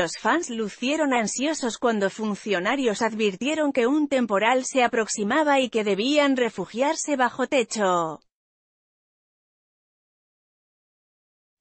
Los fans lucieron ansiosos cuando funcionarios advirtieron que un temporal se aproximaba y que debían refugiarse bajo techo.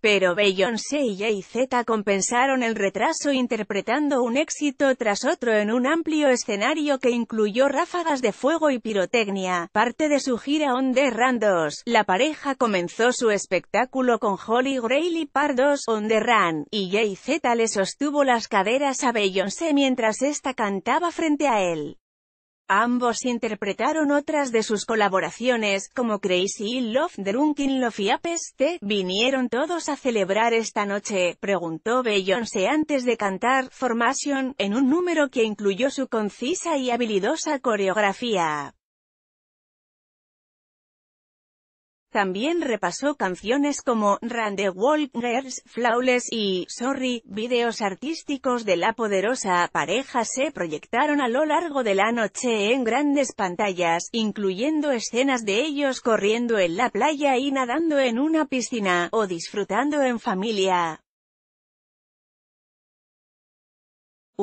Pero Beyoncé y Jay-Z compensaron el retraso interpretando un éxito tras otro en un amplio escenario que incluyó ráfagas de fuego y pirotecnia, parte de su gira On The Run 2. La pareja comenzó su espectáculo con Holly Grail y Pardos On The Run, y Jay-Z le sostuvo las caderas a Beyoncé mientras esta cantaba frente a él. Ambos interpretaron otras de sus colaboraciones, como Crazy in Love, Drunken Love y Apeste. ¿Vinieron todos a celebrar esta noche? Preguntó Beyoncé antes de cantar Formation, en un número que incluyó su concisa y habilidosa coreografía. También repasó canciones como Run the Girls, Flawless y Sorry. Videos artísticos de la poderosa pareja se proyectaron a lo largo de la noche en grandes pantallas, incluyendo escenas de ellos corriendo en la playa y nadando en una piscina, o disfrutando en familia.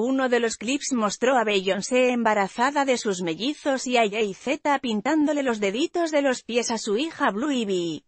Uno de los clips mostró a Beyoncé embarazada de sus mellizos y a Jay Z pintándole los deditos de los pies a su hija Blue Ivy.